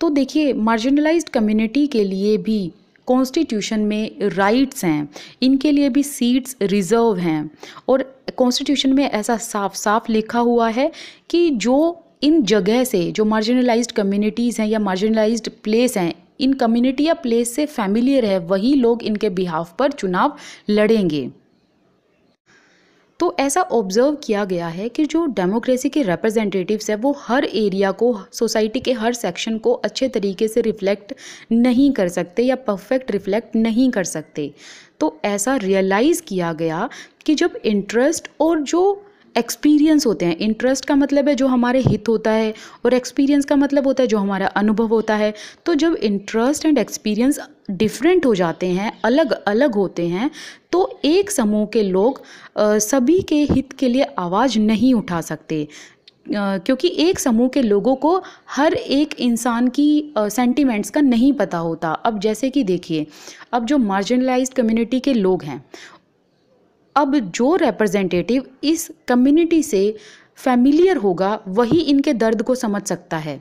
तो देखिए मार्जिनलाइज्ड कम्युनिटी के लिए भी कॉन्स्टिट्यूशन में राइट्स हैं इनके लिए भी सीट्स रिज़र्व हैं और कॉन्स्टिट्यूशन में ऐसा साफ साफ लिखा हुआ है कि जो इन जगह से जो मार्जिनलाइज्ड कम्युनिटीज़ हैं या मार्जिनलाइज्ड प्लेस हैं इन कम्युनिटी या प्लेस से फैमिलियर है वही लोग इनके बिहाफ पर चुनाव लड़ेंगे तो ऐसा ऑब्जर्व किया गया है कि जो डेमोक्रेसी के रिप्रेजेंटेटिव्स है वो हर एरिया को सोसाइटी के हर सेक्शन को अच्छे तरीके से रिफ्लेक्ट नहीं कर सकते या परफेक्ट रिफ्लेक्ट नहीं कर सकते तो ऐसा रियलाइज़ किया गया कि जब इंटरेस्ट और जो एक्सपीरियंस होते हैं इंटरेस्ट का मतलब है जो हमारे हित होता है और एक्सपीरियंस का मतलब होता है जो हमारा अनुभव होता है तो जब इंटरेस्ट एंड एक्सपीरियंस डिफरेंट हो जाते हैं अलग अलग होते हैं तो एक समूह के लोग सभी के हित के लिए आवाज़ नहीं उठा सकते क्योंकि एक समूह के लोगों को हर एक इंसान की सेंटिमेंट्स का नहीं पता होता अब जैसे कि देखिए अब जो मार्जिनलाइज्ड कम्युनिटी के लोग हैं अब जो रिप्रेजेंटेटिव इस कम्युनिटी से फैमिलियर होगा वही इनके दर्द को समझ सकता है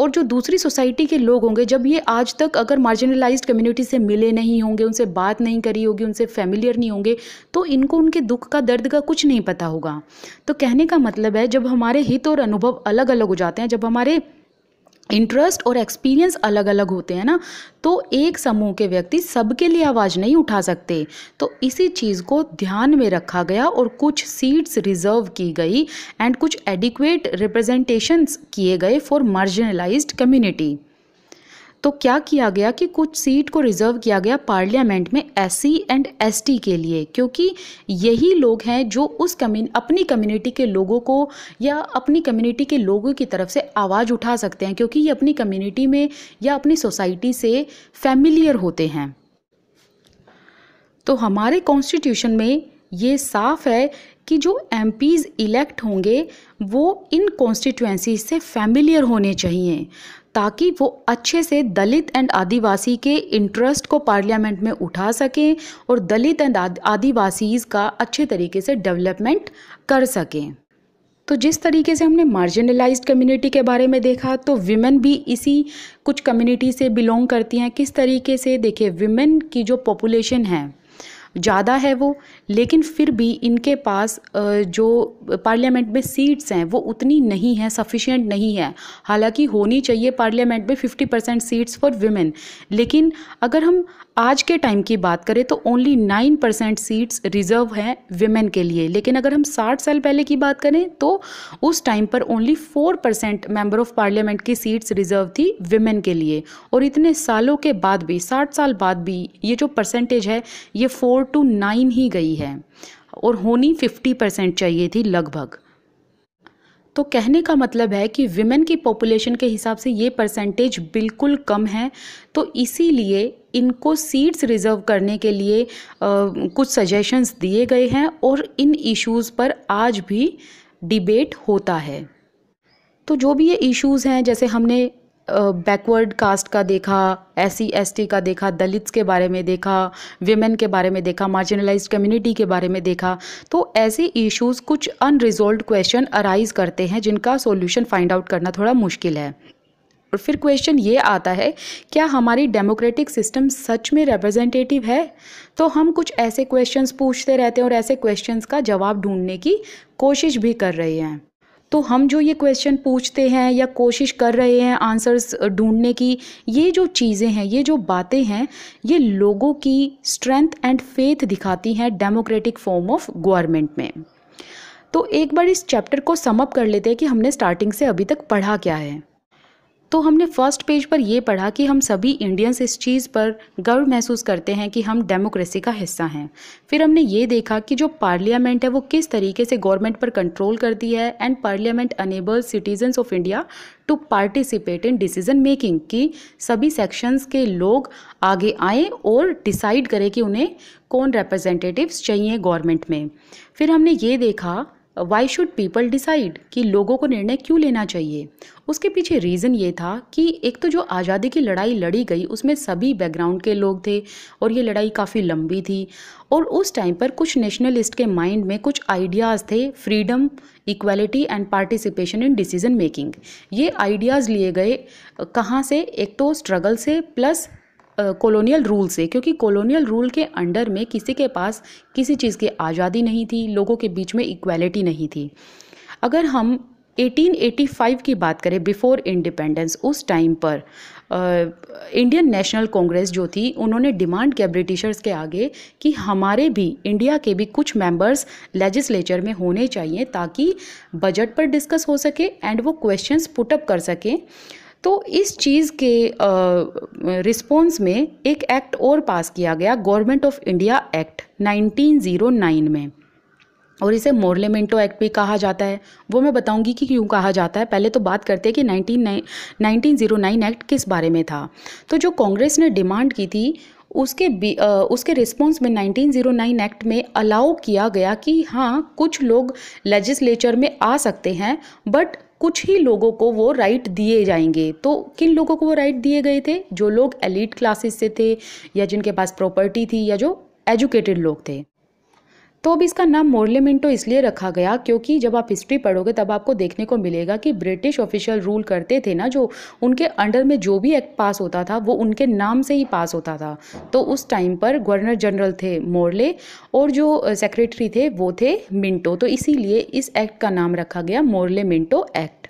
और जो दूसरी सोसाइटी के लोग होंगे जब ये आज तक अगर मार्जिनलाइज्ड कम्युनिटी से मिले नहीं होंगे उनसे बात नहीं करी होगी उनसे फैमिलियर नहीं होंगे तो इनको उनके दुख का दर्द का कुछ नहीं पता होगा तो कहने का मतलब है जब हमारे हित और अनुभव अलग अलग हो जाते हैं जब हमारे इंटरेस्ट और एक्सपीरियंस अलग अलग होते हैं ना तो एक समूह के व्यक्ति सबके लिए आवाज़ नहीं उठा सकते तो इसी चीज़ को ध्यान में रखा गया और कुछ सीट्स रिजर्व की गई एंड कुछ एडिक्वेट रिप्रेजेंटेशंस किए गए फॉर मार्जिनलाइज्ड कम्युनिटी तो क्या किया गया कि कुछ सीट को रिजर्व किया गया पार्लियामेंट में एस एंड एस के लिए क्योंकि यही लोग हैं जो उस कम्यून अपनी कम्युनिटी के लोगों को या अपनी कम्युनिटी के लोगों की तरफ से आवाज़ उठा सकते हैं क्योंकि ये अपनी कम्युनिटी में या अपनी सोसाइटी से फैमिलियर होते हैं तो हमारे कॉन्स्टिट्यूशन में ये साफ है कि जो एम इलेक्ट होंगे वो इन कॉन्स्टिट्यूंसी से फैमिलियर होने चाहिए ताकि वो अच्छे से दलित एंड आदिवासी के इंटरेस्ट को पार्लियामेंट में उठा सकें और दलित एंड आदिवासीज़ का अच्छे तरीके से डेवलपमेंट कर सकें तो जिस तरीके से हमने मार्जिनलाइज्ड कम्युनिटी के बारे में देखा तो विमेन भी इसी कुछ कम्युनिटी से बिलोंग करती हैं किस तरीके से देखिए विमेन की जो पॉपुलेशन है ज़्यादा है वो लेकिन फिर भी इनके पास जो पार्लियामेंट में सीट्स हैं वो उतनी नहीं है सफिशिएंट नहीं है हालांकि होनी चाहिए पार्लियामेंट में 50 परसेंट सीट्स फॉर वीमेन लेकिन अगर हम आज के टाइम की बात करें तो only nine percent seats reserve हैं वीमेन के लिए लेकिन अगर हम साठ साल पहले की बात करें तो उस टाइम पर only four percent member of parliament की सीट्स रिजर्व थी वीमेन के लिए और इतने सालों के बाद भी साठ साल बाद भी ये जो परसेंटेज है ये फोर फोर टू नाइन ही गई है और होनी फिफ्टी परसेंट चाहिए थी लगभग तो कहने का मतलब है कि विमेन की पॉपुलेशन के हिसाब से ये परसेंटेज बिल्कुल कम है तो इसीलिए इनको सीट्स रिज़र्व करने के लिए आ, कुछ सजेशंस दिए गए हैं और इन इश्यूज़ पर आज भी डिबेट होता है तो जो भी ये इश्यूज़ हैं जैसे हमने बैकवर्ड कास्ट का देखा एस सी e, का देखा दलित्स के बारे में देखा विमेन के बारे में देखा मार्जिनलाइज कम्युनिटी के बारे में देखा तो ऐसे इश्यूज़ कुछ अनरिजोल्व क्वेश्चन अराइज करते हैं जिनका सोल्यूशन फाइंड आउट करना थोड़ा मुश्किल है और फिर क्वेश्चन ये आता है क्या हमारी डेमोक्रेटिक सिस्टम सच में रिप्रेजेंटेटिव है तो हम कुछ ऐसे क्वेश्चंस पूछते रहते हैं और ऐसे क्वेश्चंस का जवाब ढूंढने की कोशिश भी कर रहे हैं तो हम जो ये क्वेश्चन पूछते हैं या कोशिश कर रहे हैं आंसर्स ढूंढने की ये जो चीज़ें हैं ये जो बातें हैं ये लोगों की स्ट्रेंथ एंड फेथ दिखाती हैं डेमोक्रेटिक फॉर्म ऑफ गवर्नमेंट में तो एक बार इस चैप्टर को समअप कर लेते हैं कि हमने स्टार्टिंग से अभी तक पढ़ा क्या है तो हमने फर्स्ट पेज पर यह पढ़ा कि हम सभी इंडियंस इस चीज़ पर गर्व महसूस करते हैं कि हम डेमोक्रेसी का हिस्सा हैं फिर हमने ये देखा कि जो पार्लियामेंट है वो किस तरीके से गवर्नमेंट पर कंट्रोल करती है and parliament enable citizens of India to participate in decision making कि सभी सेक्शंस के लोग आगे आएँ और डिसाइड करें कि उन्हें कौन रिप्रेजेंटेटिव्स चाहिए गवर्नमेंट में फिर हमने ये देखा वाई शुड पीपल डिसाइड कि लोगों को निर्णय क्यों लेना चाहिए उसके पीछे रीज़न ये था कि एक तो जो आज़ादी की लड़ाई लड़ी गई उसमें सभी बैकग्राउंड के लोग थे और ये लड़ाई काफ़ी लंबी थी और उस टाइम पर कुछ नेशनलिस्ट के माइंड में कुछ आइडियाज़ थे freedom equality and participation in decision making ये आइडियाज़ लिए गए कहाँ से एक तो स्ट्रगल से प्लस कॉलोनियल रूल से क्योंकि कॉलोनियल रूल के अंडर में किसी के पास किसी चीज़ की आज़ादी नहीं थी लोगों के बीच में इक्वलिटी नहीं थी अगर हम 1885 की बात करें बिफोर इंडिपेंडेंस उस टाइम पर इंडियन नेशनल कांग्रेस जो थी उन्होंने डिमांड किया ब्रिटिशर्स के आगे कि हमारे भी इंडिया के भी कुछ मेंबर्स लेजिस्लेचर में होने चाहिए ताकि बजट पर डिस्कस हो सके एंड वो क्वेश्चंस पुटअप कर सकें तो इस चीज़ के रिस्पॉन्स में एक एक्ट और पास किया गया गवर्नमेंट ऑफ इंडिया एक्ट 1909 में और इसे मोरलेमेंटो एक्ट भी कहा जाता है वो मैं बताऊंगी कि क्यों कहा जाता है पहले तो बात करते हैं कि नाइनटीन नाइनटीन एक्ट किस बारे में था तो जो कांग्रेस ने डिमांड की थी उसके आ, उसके रिस्पॉन्स में 1909 एक्ट में अलाउ किया गया कि हाँ कुछ लोग लेजिस्लेचर में आ सकते हैं बट कुछ ही लोगों को वो राइट दिए जाएंगे तो किन लोगों को वो राइट दिए गए थे जो लोग एलिट क्लासेस से थे या जिनके पास प्रॉपर्टी थी या जो एजुकेटेड लोग थे तो अब इसका नाम मोरले मिंटो इसलिए रखा गया क्योंकि जब आप हिस्ट्री पढ़ोगे तब आपको देखने को मिलेगा कि ब्रिटिश ऑफिशियल रूल करते थे ना जो उनके अंडर में जो भी एक्ट पास होता था वो उनके नाम से ही पास होता था तो उस टाइम पर गवर्नर जनरल थे मोरले और जो सेक्रेटरी थे वो थे मिंटो तो इसीलिए इस एक्ट का नाम रखा गया मोरले मिंटो एक्ट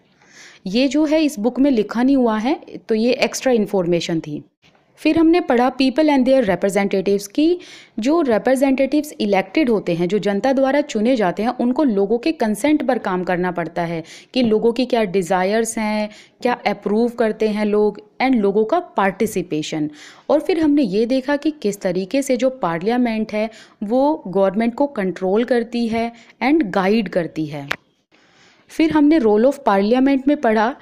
ये जो है इस बुक में लिखा नहीं हुआ है तो ये एक्स्ट्रा इन्फॉर्मेशन थी फिर हमने पढ़ा पीपल एंड देयर रिप्रेजेंटेटिव्स की जो रिप्रेजेंटेटिव्स इलेक्टेड होते हैं जो जनता द्वारा चुने जाते हैं उनको लोगों के कंसेंट पर काम करना पड़ता है कि लोगों की क्या डिज़ायर्स हैं क्या अप्रूव करते हैं लोग एंड लोगों का पार्टिसिपेशन और फिर हमने ये देखा कि किस तरीके से जो पार्लियामेंट है वो गवर्नमेंट को कंट्रोल करती है एंड गाइड करती है फिर हमने रोल ऑफ पार्लियामेंट में पढ़ा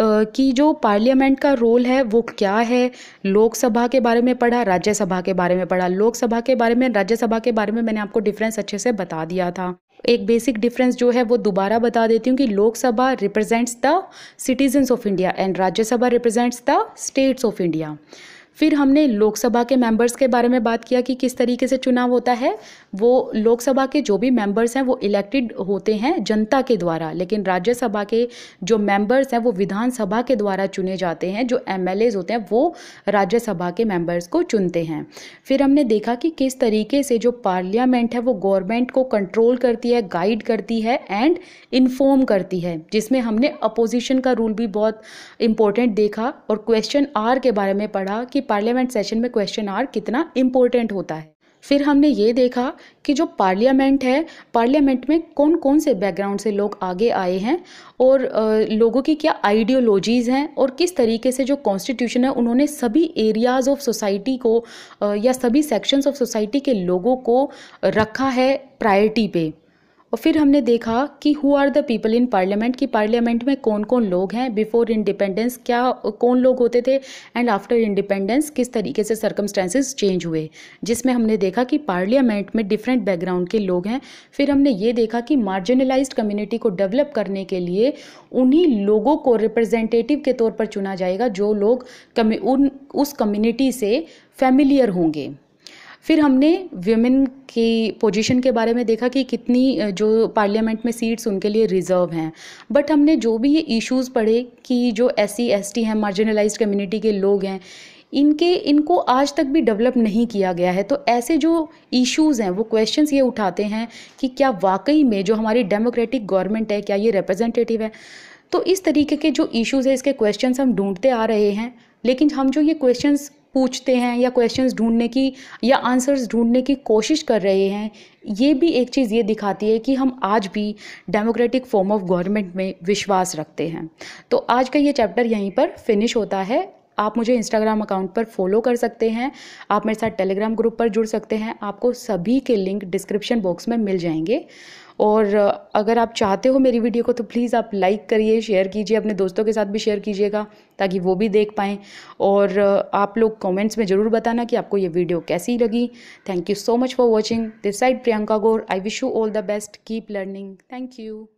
कि जो पार्लियामेंट का रोल है वो क्या है लोकसभा के बारे में पढ़ा राज्यसभा के बारे में पढ़ा लोकसभा के बारे में राज्यसभा के बारे में मैंने आपको डिफरेंस अच्छे से बता दिया था एक बेसिक डिफरेंस जो है वो दोबारा बता देती हूँ कि Lok Sabha represents the citizens of India and Rajya Sabha represents the states of India फिर हमने लोकसभा के मेंबर्स के बारे में बात किया कि किस तरीके से चुनाव होता है वो लोकसभा के जो भी मेंबर्स हैं वो इलेक्टेड होते हैं जनता के द्वारा लेकिन राज्यसभा के जो मेंबर्स हैं वो विधानसभा के द्वारा चुने जाते हैं जो एम होते हैं वो राज्यसभा के मेंबर्स को चुनते हैं फिर हमने देखा कि किस तरीके से जो पार्लियामेंट है वो गवर्नमेंट को कंट्रोल करती है गाइड करती है एंड इन्फॉर्म करती है जिसमें हमने अपोजिशन का रूल भी बहुत इम्पोर्टेंट देखा और क्वेश्चन आर के बारे में पढ़ा कि पार्लियामेंट सेशन में क्वेश्चन आर कितना इम्पोर्टेंट होता है फिर हमने ये देखा कि जो पार्लियामेंट है पार्लियामेंट में कौन कौन से बैकग्राउंड से लोग आगे आए हैं और लोगों की क्या आइडियोलॉजीज़ हैं और किस तरीके से जो कॉन्स्टिट्यूशन है उन्होंने सभी एरियाज़ ऑफ सोसाइटी को या सभी सेक्शंस ऑफ सोसाइटी के लोगों को रखा है प्रायरिटी पे और फिर हमने देखा कि who are the people in parliament कि पार्लियामेंट में कौन कौन लोग हैं बिफोर इंडिपेंडेंस क्या कौन लोग होते थे एंड आफ्टर इंडिपेंडेंस किस तरीके से सर्कमस्टेंसेस चेंज हुए जिसमें हमने देखा कि पार्लियामेंट में डिफरेंट बैकग्राउंड के लोग हैं फिर हमने ये देखा कि मार्जिनलाइज कम्युनिटी को डेवलप करने के लिए उन्हीं लोगों को रिप्रेजेंटेटिव के तौर पर चुना जाएगा जो लोग उन उस कम्युनिटी से फैमिलियर होंगे फिर हमने वीमेन की पोजीशन के बारे में देखा कि कितनी जो पार्लियामेंट में सीट्स उनके लिए रिज़र्व हैं बट हमने जो भी ये इश्यूज़ पढ़े कि जो एस सी एस टी हैं मार्जिनलाइज कम्युनिटी के लोग हैं इनके इनको आज तक भी डेवलप नहीं किया गया है तो ऐसे जो इश्यूज़ हैं वो क्वेश्चंस ये उठाते हैं कि क्या वाकई में जो हमारी डेमोक्रेटिक गवर्नमेंट है क्या ये रिप्रेजेंटेटिव है तो इस तरीके के जो इश्यूज़ है इसके क्वेश्चंस हम ढूंढते आ रहे हैं लेकिन हम जो ये क्वेश्चंस पूछते हैं या क्वेश्चंस ढूंढने की या आंसर्स ढूंढने की कोशिश कर रहे हैं ये भी एक चीज़ ये दिखाती है कि हम आज भी डेमोक्रेटिक फॉर्म ऑफ गवर्नमेंट में विश्वास रखते हैं तो आज का ये चैप्टर यहीं पर फिनिश होता है आप मुझे इंस्टाग्राम अकाउंट पर फॉलो कर सकते हैं आप मेरे साथ टेलीग्राम ग्रुप पर जुड़ सकते हैं आपको सभी के लिंक डिस्क्रिप्शन बॉक्स में मिल जाएंगे और अगर आप चाहते हो मेरी वीडियो को तो प्लीज़ आप लाइक करिए शेयर कीजिए अपने दोस्तों के साथ भी शेयर कीजिएगा ताकि वो भी देख पाएँ और आप लोग कमेंट्स में ज़रूर बताना कि आपको ये वीडियो कैसी लगी thank you so much for watching this side Priyanka Gaur I wish you all the best keep learning thank you